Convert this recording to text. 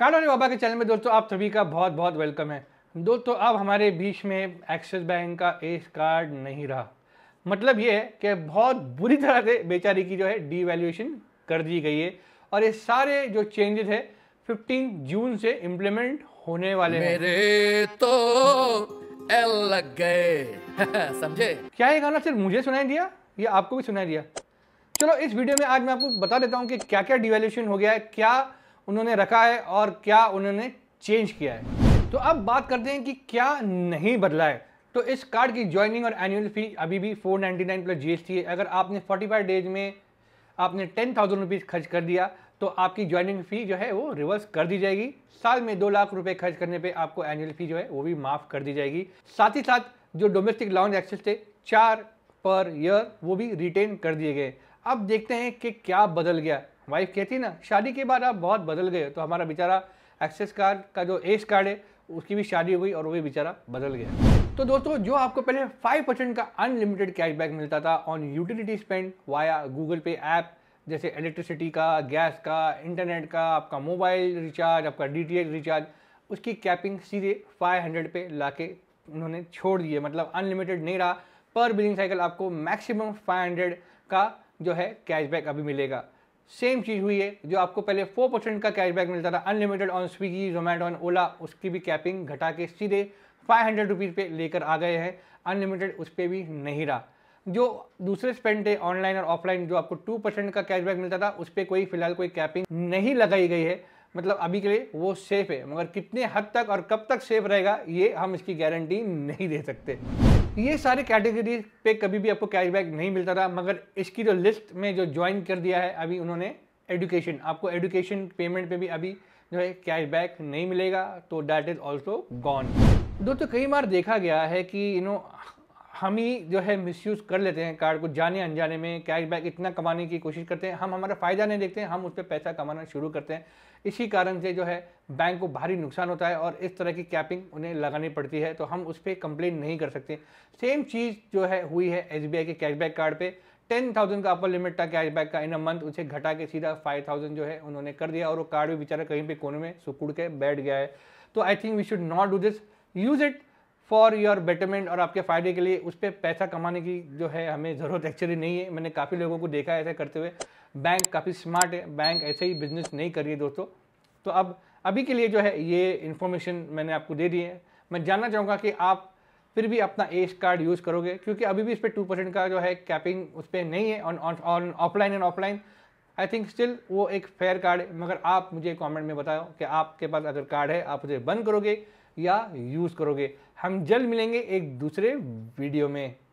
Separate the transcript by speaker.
Speaker 1: कानूनी बाबा के चैनल में दोस्तों आप सभी का बहुत बहुत वेलकम है दोस्तों अब हमारे बीच में एक्सिस बैंक का एस कार्ड नहीं रहा मतलब ये है कि बहुत बुरी तरह से बेचारी की जो है डीवैल्यूएशन कर दी गई है और ये सारे जो चेंजेस है 15 जून से इम्प्लीमेंट होने वाले मेरे तो एल लग गए समझे क्या ये गाना सिर्फ मुझे सुनाई दिया या आपको भी सुनाई दिया चलो इस वीडियो में आज मैं आपको बता देता हूँ कि क्या क्या डिवेल्यूशन हो गया है क्या उन्होंने रखा है और क्या उन्होंने चेंज किया है तो अब बात करते हैं कि क्या नहीं बदला है तो इस कार्ड की ज्वाइनिंग और एनुअल फी अभी भी 499 प्लस जीएसटी है अगर आपने 45 डेज में आपने टेन थाउजेंड रुपीज़ खर्च कर दिया तो आपकी ज्वाइनिंग फ़ी जो है वो रिवर्स कर दी जाएगी साल में दो लाख रुपए खर्च करने पे आपको एनुअल फ़ी जो है वो भी माफ़ कर दी जाएगी साथ ही साथ जो डोमेस्टिक लॉन्च एक्सेस थे चार पर ईयर वो भी रिटेन कर दिए गए अब देखते हैं कि क्या बदल गया वाइफ कहती ना शादी के बाद आप बहुत बदल गए तो हमारा बेचारा एक्सेस कार्ड का जो एस कार्ड है उसकी भी शादी हो गई और वो भी बेचारा बदल गया तो दोस्तों जो आपको पहले 5 परसेंट का अनलिमिटेड कैशबैक मिलता था on utility spend via Google Pay app जैसे इलेक्ट्रिसिटी का गैस का इंटरनेट का आपका मोबाइल रिचार्ज आपका डी रिचार्ज उसकी कैपिंग सीधे 500 पे लाके उन्होंने छोड़ दिए मतलब अनलिमिटेड नहीं रहा पर बिलिंग साइकिल आपको मैक्सिमम 500 का जो है कैशबैक अभी मिलेगा सेम चीज़ हुई है जो आपको पहले फोर परसेंट का कैशबैक मिलता था unlimited on Swiggy Zomato on Ola उसकी भी कैपिंग घटा के सीधे फाइव हंड्रेड रुपीज़ पे लेकर आ गए हैं अनलिमिटेड उस पर भी नहीं रहा जो दूसरे स्पेंड थे ऑनलाइन और ऑफलाइन जो आपको टू परसेंट का कैशबैक मिलता था उस पर कोई फिलहाल कोई कैपिंग नहीं लगाई गई है मतलब अभी के लिए वो सेफ है मगर कितने हद तक और कब तक सेफ रहेगा ये हम इसकी गारंटी नहीं दे सकते ये सारे कैटेगरी पे कभी भी आपको कैशबैक नहीं मिलता था मगर इसकी जो लिस्ट में जो ज्वाइन कर दिया है अभी उन्होंने एडुकेशन आपको एडुकेशन पेमेंट पे भी अभी जो है कैशबैक नहीं मिलेगा तो डैट इज़ ऑल्सो गॉन दोस्तों कई बार देखा गया है कि यू नो हम ही जो है मिसयूज़ कर लेते हैं कार्ड को जाने अनजाने में कैशबैक इतना कमाने की कोशिश करते हैं हम हमारा फ़ायदा नहीं देखते हैं हम उस पर पैसा कमाना शुरू करते हैं इसी कारण से जो है बैंक को भारी नुकसान होता है और इस तरह की कैपिंग उन्हें लगानी पड़ती है तो हम उस पर कंप्लेन नहीं कर सकते सेम चीज़ जो है हुई है एस के कैशबैक कार्ड पर टेन थाउजेंड का अपर लिमिट था कैशबैक का इन अ मंथ उसे घटा के सीधा फाइव थाउजेंड जो है उन्होंने कर दिया और वो कार्ड भी बेचारा कहीं पे कोने में सुकुड़ के बैठ गया है तो I think we should not do this use it for your betterment और आपके फ़ायदे के लिए उस पर पैसा कमाने की जो है हमें ज़रूरत एक्चुअली नहीं है मैंने काफ़ी लोगों को देखा है ऐसा करते हुए बैंक काफ़ी स्मार्ट है बैंक ऐसे ही बिजनेस नहीं करिए दोस्तों तो अब अभी के लिए जो है ये इन्फॉर्मेशन मैंने आपको दे दी है मैं जानना चाहूँगा कि आप फिर भी अपना एज कार्ड यूज़ करोगे क्योंकि अभी भी इस पर टू परसेंट का जो है कैपिंग उस पर नहीं है on on offline and offline I think still वो एक फेयर कार्ड है मगर आप मुझे कमेंट में बताओ कि आपके पास अगर कार्ड है आप उसे बंद करोगे या यूज़ करोगे हम जल्द मिलेंगे एक दूसरे वीडियो में